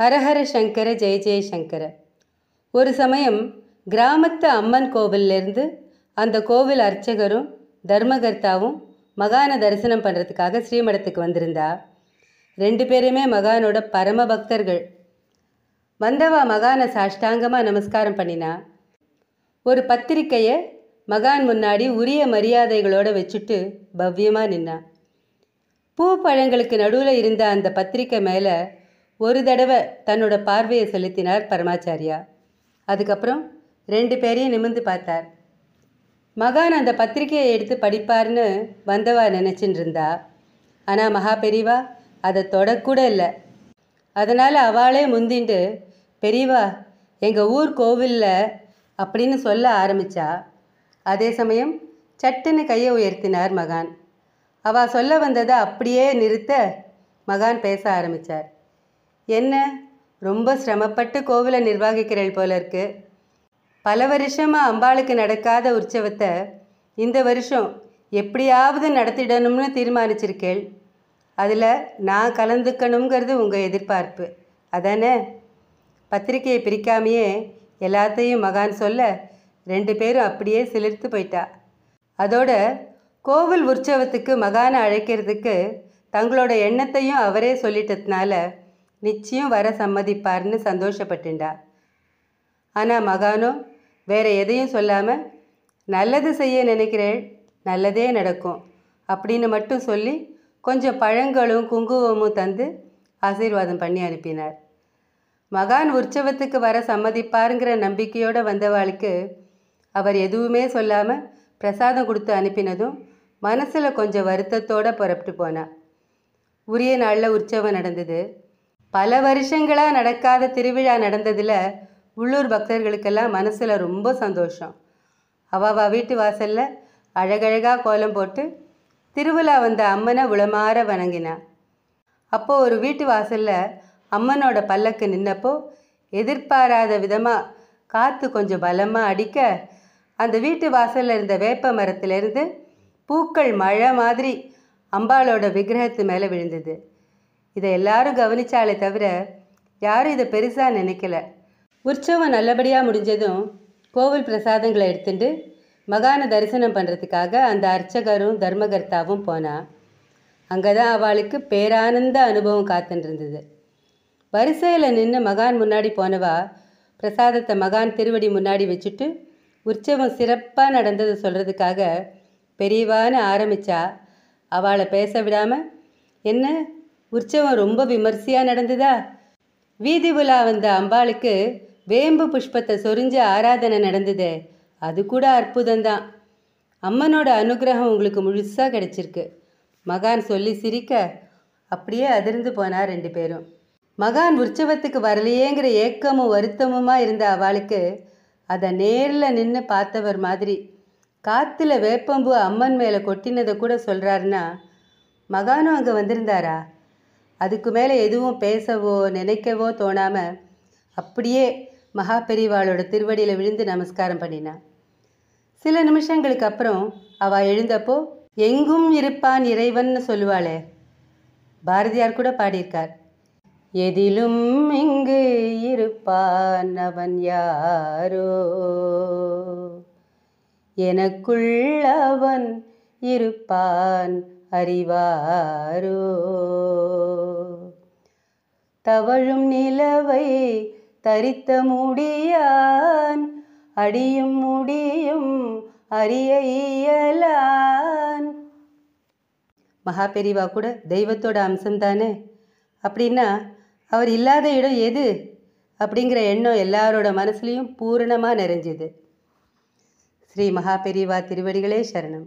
ஹரஹர சங்கர ஜெய ஜெயசங்கர ஒரு சமயம் கிராமத்து அம்மன் கோவிலிருந்து அந்த கோவில் அர்ச்சகரும் தர்மகர்த்தாவும் மகானை தரிசனம் பண்ணுறதுக்காக ஸ்ரீமடத்துக்கு வந்திருந்தா ரெண்டு பேருமே மகானோட பரம பக்தர்கள் வந்தவா மகானை சாஷ்டாங்கமாக நமஸ்காரம் பண்ணினா ஒரு பத்திரிக்கையை மகான் முன்னாடி உரிய மரியாதைகளோடு வச்சுட்டு பவ்யமாக நின்னா பூ பழங்களுக்கு நடுவில் இருந்த அந்த பத்திரிக்கை மேலே ஒரு தடவை தன்னோட பார்வையை செலுத்தினார் பரமாச்சாரியா அதுக்கப்புறம் ரெண்டு பேரையும் நிமிந்து பார்த்தார் மகான் அந்த பத்திரிகையை எடுத்து படிப்பார்னு வந்தவா நினச்சின்னு இருந்தா ஆனால் மகா பெரியவா அதை தொடக்கூட இல்லை அதனால் அவளே முந்திண்டு பெரியவா எங்கள் ஊர் கோவிலில் அப்படின்னு சொல்ல ஆரம்பித்தா அதே சமயம் சட்டுன்னு கையை உயர்த்தினார் மகான் அவள் சொல்ல வந்ததை அப்படியே நிறுத்த மகான் பேச ஆரம்பித்தார் என்ன ரொம்ப சிரமப்பட்டு கோவிலை நிர்வாகிக்கிறேள் போல இருக்கு பல வருஷமாக அம்பாளுக்கு நடக்காத உற்சவத்தை இந்த வருஷம் எப்படியாவது நடத்திடணும்னு தீர்மானிச்சிருக்கேள் அதில் நான் கலந்துக்கணுங்கிறது உங்கள் எதிர்பார்ப்பு அதானே பத்திரிகையை பிரிக்காமையே எல்லாத்தையும் மகான் சொல்ல ரெண்டு பேரும் அப்படியே சிலிர்த்து போயிட்டா அதோட கோவில் உற்சவத்துக்கு மகானை அழைக்கிறதுக்கு தங்களோட எண்ணத்தையும் அவரே சொல்லிட்டதுனால நிச்சயம் வர சம்மதிப்பார்னு சந்தோஷப்பட்டுண்டா ஆனால் மகானோ வேற எதையும் சொல்லாமல் நல்லது செய்ய நினைக்கிற நல்லதே நடக்கும் அப்படின்னு மட்டும் சொல்லி கொஞ்சம் பழங்களும் குங்குமமும் தந்து ஆசீர்வாதம் பண்ணி அனுப்பினார் மகான் உற்சவத்துக்கு வர சம்மதிப்பாருங்கிற நம்பிக்கையோடு வந்தவாளுக்கு அவர் எதுவுமே சொல்லாமல் பிரசாதம் கொடுத்து அனுப்பினதும் மனசில் கொஞ்சம் வருத்தத்தோடு புறப்பட்டு போனான் உரிய நாளில் உற்சவம் நடந்தது பல வருஷங்களாக நடக்காத திருவிழா நடந்ததில் உள்ளூர் பக்தர்களுக்கெல்லாம் மனசில் ரொம்ப சந்தோஷம் அவாவா வீட்டு வாசலில் அழகழகாக கோலம் போட்டு திருவிழா வந்த அம்மனை உளமாற வணங்கினான் அப்போது ஒரு வீட்டு வாசலில் அம்மனோட பல்லக்கு நின்னப்போ எதிர்பாராத விதமாக காற்று கொஞ்சம் பலமாக அடிக்க அந்த வீட்டு வாசலில் இருந்த வேப்ப மரத்திலிருந்து பூக்கள் மழை மாதிரி அம்பாளோட விக்கிரகத்து மேலே விழுந்தது இதை எல்லாரும் கவனித்தாலே தவிர யாரும் இதை பெருசாக நினைக்கல உற்சவம் நல்லபடியாக முடிஞ்சதும் கோவில் பிரசாதங்களை எடுத்துட்டு மகான தரிசனம் பண்ணுறதுக்காக அந்த அர்ச்சகரும் தர்மகர்த்தாவும் போனால் அங்கே தான் அவளுக்கு பேரானந்த அனுபவம் காத்துட்டு இருந்தது வரிசையில் நின்று மகான் முன்னாடி போனவா பிரசாதத்தை மகான் திருவடி முன்னாடி வச்சுட்டு உற்சவம் சிறப்பாக நடந்ததை சொல்கிறதுக்காக பெரியவான்னு ஆரம்பித்தா அவளை பேச விடாமல் என்ன உற்சவம் ரொம்ப விமர்சையாக நடந்ததா வீதி உலா வந்த அம்பாளுக்கு வேம்பு புஷ்பத்தை சொரிஞ்ச ஆராதனை நடந்தது அது கூட அற்புதம்தான் அம்மனோட அனுகிரகம் உங்களுக்கு முழுசாக கிடச்சிருக்கு மகான் சொல்லி சிரிக்க அப்படியே அதிர்ந்து போனார் ரெண்டு பேரும் மகான் உற்சவத்துக்கு வரலையேங்கிற ஏக்கமும் வருத்தமுமா இருந்த அவளுக்கு அதை நேரில் நின்று பார்த்தவர் மாதிரி காற்றுல வேப்பம்பு அம்மன் மேலே கொட்டினதை கூட சொல்கிறாருன்னா மகானும் அங்கே வந்திருந்தாரா அதுக்கு மேலே எதுவும் பேசவோ நினைக்கவோ தோணாமல் அப்படியே மகா பெரிவாளோட திருவடியில் விழுந்து நமஸ்காரம் பண்ணினான் சில நிமிஷங்களுக்கு அப்புறம் அவள் எழுந்தப்போ எங்கும் இருப்பான் இறைவன் சொல்லுவாளே பாரதியார் கூட பாடியிருக்கார் எதிலும் இங்கு இருப்பான் அவன் யாரோ எனக்குள் அவன் இருப்பான் அறிவாரோ தவழும் நிலவை தரித்த முடியான் அடியும் முடியும் அறிய இயலான் பெரிவா கூட தெய்வத்தோட அம்சம் தானே அப்படின்னா அவர் இல்லாத இடம் எது அப்படிங்கிற எண்ணம் எல்லாரோட மனசுலையும் பூரணமாக நிறைஞ்சுது ஸ்ரீ பெரிவா திருவடிகளே சரணம்